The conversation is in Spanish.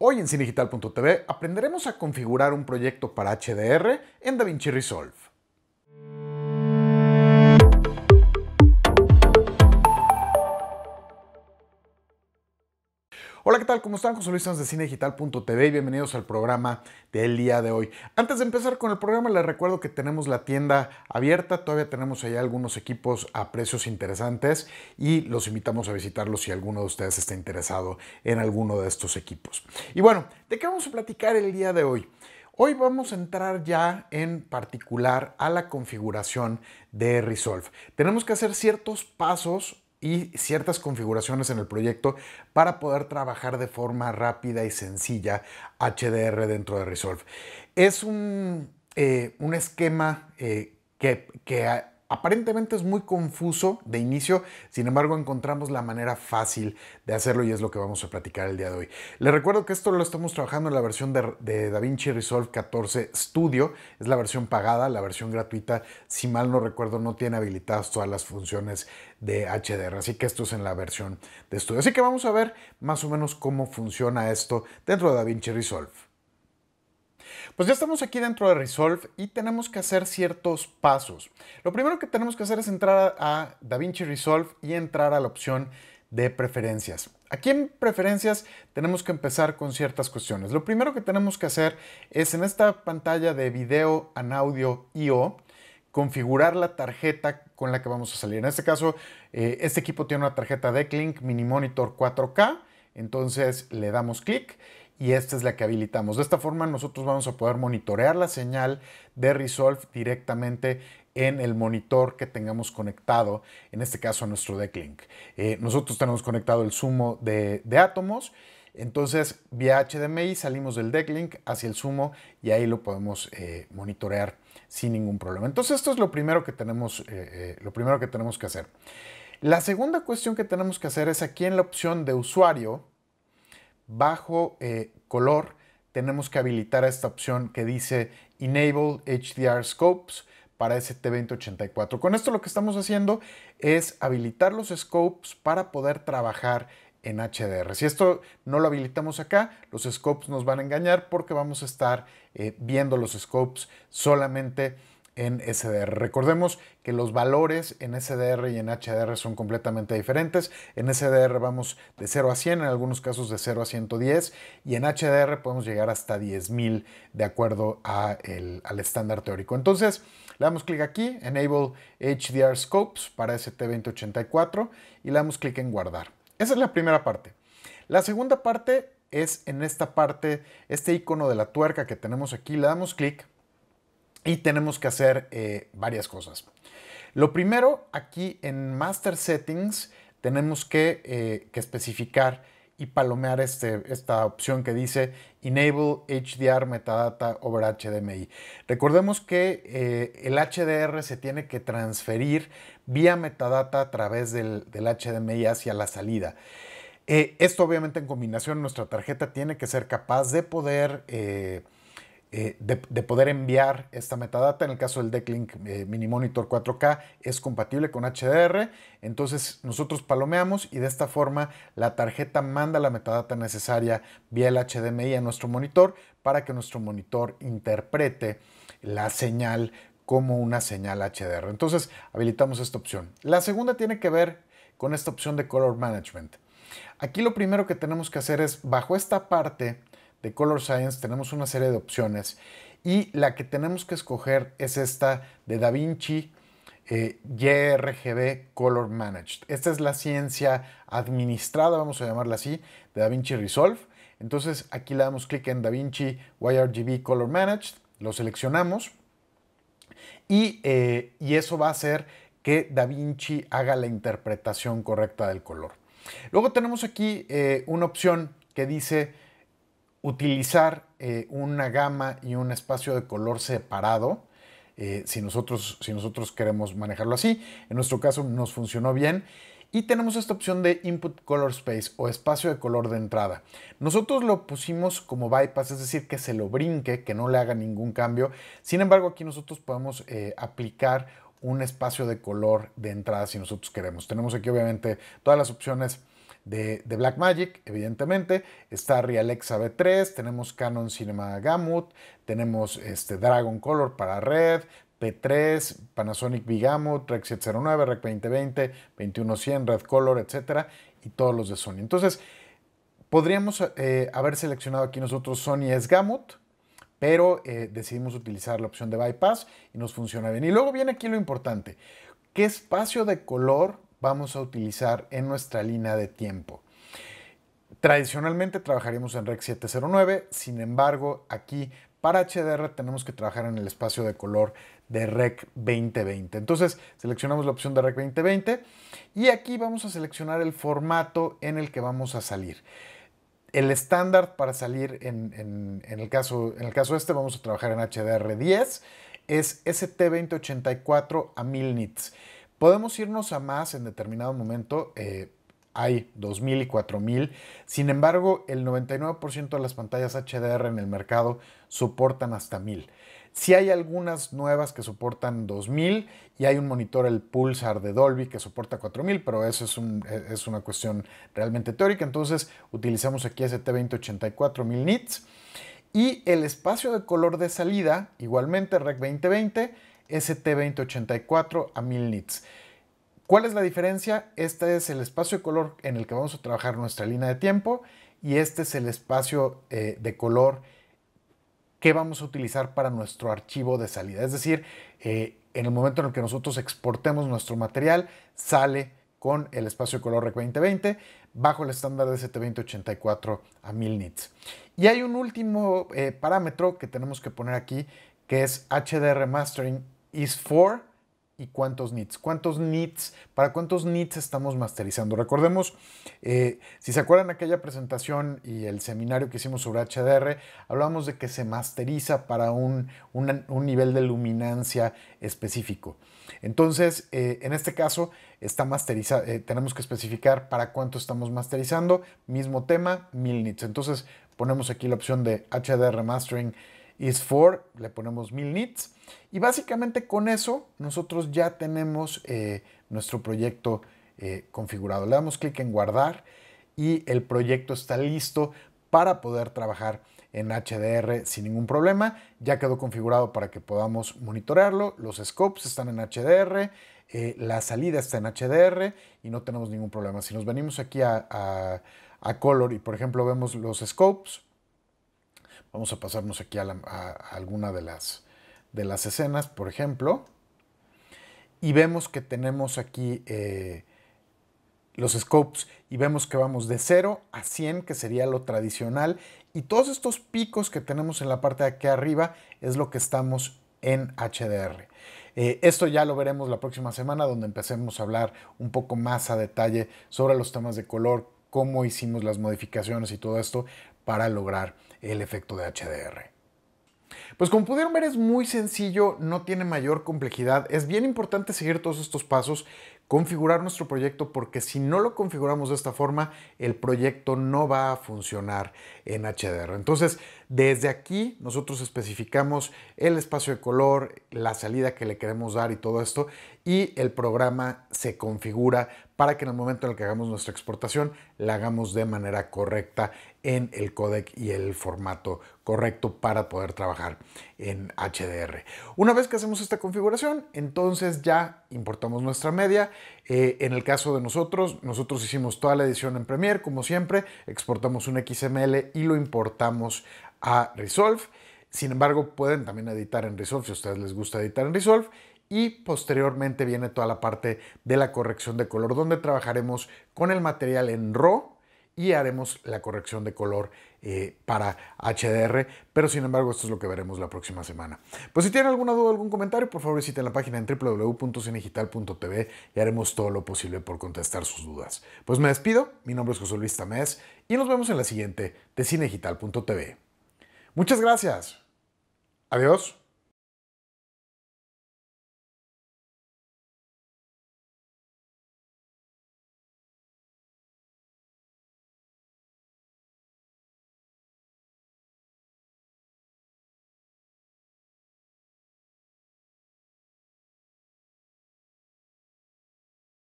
Hoy en Cinedigital.tv aprenderemos a configurar un proyecto para HDR en DaVinci Resolve. Hola, ¿qué tal? ¿Cómo están? José Luis de cinedigital.tv y bienvenidos al programa del día de hoy. Antes de empezar con el programa, les recuerdo que tenemos la tienda abierta, todavía tenemos allá algunos equipos a precios interesantes y los invitamos a visitarlos si alguno de ustedes está interesado en alguno de estos equipos. Y bueno, ¿de qué vamos a platicar el día de hoy? Hoy vamos a entrar ya en particular a la configuración de Resolve. Tenemos que hacer ciertos pasos y ciertas configuraciones en el proyecto para poder trabajar de forma rápida y sencilla HDR dentro de Resolve. Es un, eh, esquema eh, que, que Aparentemente es muy confuso de inicio, sin embargo encontramos la manera fácil de hacerlo y es lo que vamos a platicar el día de hoy. Les recuerdo que esto lo estamos trabajando en la versión de, de DaVinci Resolve 14 Studio, es la versión pagada, la versión gratuita, si mal no recuerdo no tiene habilitadas todas las funciones de HDR, así que esto es en la versión de estudio. Así que vamos a ver más o menos cómo funciona esto dentro de DaVinci Resolve. Pues ya estamos aquí dentro de Resolve y tenemos que hacer ciertos pasos. Lo primero que tenemos que hacer es entrar a DaVinci Resolve y entrar a la opción de preferencias. Aquí en preferencias tenemos que empezar con ciertas cuestiones. Lo primero que tenemos que hacer es en esta pantalla de video an audio IO configurar la tarjeta con la que vamos a salir. En este caso, eh, este equipo tiene una tarjeta Decklink Mini Monitor 4K, entonces le damos clic y esta es la que habilitamos. De esta forma nosotros vamos a poder monitorear la señal de Resolve directamente en el monitor que tengamos conectado, en este caso a nuestro decklink. Eh, nosotros tenemos conectado el sumo de, átomos, entonces vía HDMI salimos del decklink hacia el sumo y ahí lo podemos eh, monitorear sin ningún problema. Entonces esto es lo primero que tenemos, eh, lo primero que, tenemos que hacer. La segunda cuestión que tenemos que hacer es aquí en la opción de usuario, bajo eh, color, tenemos que habilitar esta opción que dice Enable HDR Scopes para ST2084. Con esto lo que estamos haciendo es habilitar los scopes para poder trabajar en HDR. Si esto no lo habilitamos acá, los scopes nos van a engañar porque vamos a estar eh, viendo los scopes solamente en SDR. Recordemos que los valores en SDR y en HDR son completamente diferentes. En SDR vamos de 0 a 100, en algunos casos de 0 a 110 y en HDR podemos llegar hasta 10.000 de acuerdo al estándar teórico. Entonces le damos clic aquí, Enable HDR Scopes para ST2084 y le damos clic en guardar. Esa es la primera parte. La segunda parte es en esta parte, este icono de la tuerca que tenemos aquí, le damos clic y tenemos que hacer eh, varias cosas. Lo primero, aquí en Master Settings, tenemos que, eh, especificar y palomear este, esta opción que dice Enable HDR Metadata over HDMI. Recordemos que eh, el HDR se tiene que transferir vía metadata a través del, HDMI hacia la salida. esto obviamente en combinación nuestra tarjeta tiene que ser capaz de poder eh, de, poder enviar esta metadata. En el caso del Decklink eh, Mini Monitor 4K es compatible con HDR. Entonces nosotros palomeamos y de esta forma la tarjeta manda la metadata necesaria vía el HDMI a nuestro monitor para que nuestro monitor interprete la señal como una señal HDR. Entonces habilitamos esta opción. La segunda tiene que ver con esta opción de Color Management. Aquí lo primero que tenemos que hacer es, bajo esta parte, de Color Science tenemos una serie de opciones y la que tenemos que escoger es esta de DaVinci eh, YRGB Color Managed. Esta es la ciencia administrada, vamos a llamarla así, de DaVinci Resolve. Entonces aquí le damos clic en DaVinci YRGB Color Managed, lo seleccionamos eh, y, eso va a hacer que DaVinci haga la interpretación correcta del color. Luego tenemos aquí eh, una opción que dice utilizar eh, una gama y un espacio de color separado, eh, si, nosotros, si nosotros queremos manejarlo así. En nuestro caso nos funcionó bien. Y tenemos esta opción de Input Color Space o espacio de color de entrada. Nosotros lo pusimos como bypass, es decir, que se lo brinque, que no le haga ningún cambio. Sin embargo, aquí nosotros podemos eh, aplicar un espacio de color de entrada si nosotros queremos. Tenemos aquí obviamente todas las opciones de, Blackmagic, evidentemente. Está Alexa b 3 tenemos Canon Cinema Gamut, tenemos este Dragon Color para red, P3, Panasonic Bigamut, Rec 709, Rec 2020, 2100, Red Color, etcétera, y todos los de Sony. Entonces, podríamos eh, haber seleccionado aquí nosotros Sony S-Gamut, pero eh, decidimos utilizar la opción de bypass y nos funciona bien. Y luego viene aquí lo importante, ¿qué espacio de color vamos a utilizar en nuestra línea de tiempo. Tradicionalmente trabajaríamos en Rec 709, sin embargo, aquí para HDR tenemos que trabajar en el espacio de color de Rec 2020. Entonces seleccionamos la opción de Rec 2020 y aquí vamos a seleccionar el formato en el que vamos a salir. El estándar para salir en, el caso, en el caso este vamos a trabajar en HDR 10 es ST2084 a 1000 nits. Podemos irnos a más en determinado momento. Eh, hay 2.000 y 4.000. Sin embargo, el 99% de las pantallas HDR en el mercado soportan hasta 1.000. Si hay algunas nuevas que soportan 2000 y hay un monitor, el Pulsar de Dolby, que soporta 4000, pero eso e, es, una cuestión realmente teórica. Entonces utilizamos aquí ST2084 1000 nits. Y el espacio de color de salida, igualmente REC 2020, ST2084 a 1000 nits. ¿Cuál es la diferencia? Este es el espacio de color en el que vamos a trabajar nuestra línea de tiempo y este es el espacio eh, de color que vamos a utilizar para nuestro archivo de salida. Es decir, eh, en el momento en el que nosotros exportemos nuestro material, sale con el espacio de color REC 2020 bajo el estándar de ST2084 a 1000 nits. Y hay un último eh, parámetro que tenemos que poner aquí, que es HDR Mastering is for y cuántos nits. ¿Cuántos nits? ¿Para cuántos nits estamos masterizando? Recordemos, eh, si se acuerdan aquella presentación y el seminario que hicimos sobre HDR, hablábamos de que se masteriza para un, nivel de luminancia específico. Entonces, eh, en este caso, está masteriza, eh, tenemos que especificar para cuánto estamos masterizando. Mismo tema, 1000 nits. Entonces, ponemos aquí la opción de HDR Mastering is for, le ponemos 1000 nits. Y básicamente con eso nosotros ya tenemos eh, nuestro proyecto eh, configurado. Le damos clic en guardar y el proyecto está listo para poder trabajar en HDR sin ningún problema. Ya quedó configurado para que podamos monitorearlo. Los scopes están en HDR, eh, la salida está en HDR y no tenemos ningún problema. Si nos venimos aquí a Color y por ejemplo vemos los scopes, Vamos a pasarnos aquí a, alguna de las, de las escenas, por ejemplo. Y vemos que tenemos aquí eh, los scopes y vemos que vamos de 0 a 100, que sería lo tradicional. Y todos estos picos que tenemos en la parte de aquí arriba es lo que estamos en HDR. Eh, esto ya lo veremos la próxima semana, donde empecemos a hablar un poco más a detalle sobre los temas de color, cómo hicimos las modificaciones y todo esto para lograr el efecto de HDR. Pues como pudieron ver es muy sencillo, no tiene mayor complejidad. Es bien importante seguir todos estos pasos, configurar nuestro proyecto porque si no lo configuramos de esta forma, el proyecto no va a funcionar en HDR. Entonces, desde aquí nosotros especificamos el espacio de color, la salida que le queremos dar y todo esto y el programa se configura para que en el momento en el que hagamos nuestra exportación la hagamos de manera correcta en el codec y el formato correcto para poder trabajar en HDR. Una vez que hacemos esta configuración, entonces ya importamos nuestra media. Eh, en el caso de nosotros, nosotros hicimos toda la edición en Premiere, como siempre, exportamos un XML y lo importamos a Resolve. Sin embargo, pueden también editar en Resolve si a ustedes les gusta editar en Resolve y posteriormente viene toda la parte de la corrección de color donde trabajaremos con el material en RAW y haremos la corrección de color eh, para HDR, pero sin embargo esto es lo que veremos la próxima semana. Pues si tienen alguna duda o algún comentario, por favor visiten la página en www.cinegital.tv y haremos todo lo posible por contestar sus dudas. Pues me despido, mi nombre es José Luis Tamés y nos vemos en la siguiente de cinegital.tv. Muchas gracias. Adiós.